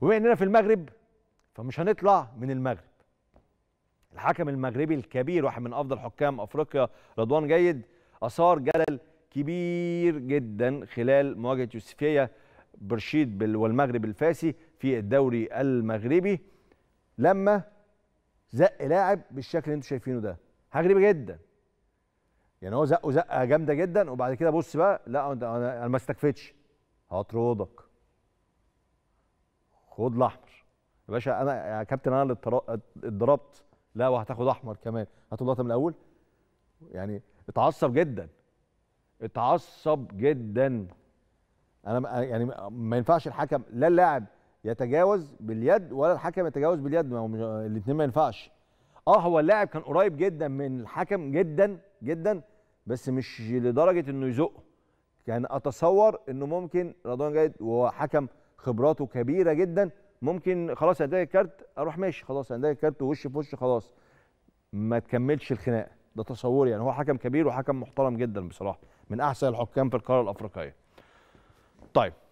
وبما اننا في المغرب فمش هنطلع من المغرب الحكم المغربي الكبير واحد من افضل حكام افريقيا رضوان جيد اثار جدل كبير جدا خلال مواجهه يوسفيه برشيد والمغرب الفاسي في الدوري المغربي لما زق لاعب بالشكل اللي انتم شايفينه ده حاجه غريبه جدا يعني هو زقه زقه جامده جدا وبعد كده بص بقى لا انا ما استكفتش هطردك خد الاحمر يا باشا انا يا كابتن انا اللي اتضربت لا وهتاخد احمر كمان هات اللقطه من الاول يعني اتعصب جدا اتعصب جدا انا يعني ما ينفعش الحكم لا اللاعب يتجاوز باليد ولا الحكم يتجاوز باليد الاثنين ما ينفعش اه هو اللاعب كان قريب جدا من الحكم جدا جدا بس مش لدرجه انه يزقه كان يعني اتصور انه ممكن رضوان جيد وهو حكم خبراته كبيره جدا ممكن خلاص هدايا الكارت اروح ماشي خلاص هدايا الكارت وش في وش خلاص ما تكملش الخناقه ده تصوري يعني هو حكم كبير وحكم محترم جدا بصراحه من احسن الحكام في القاره الافريقيه طيب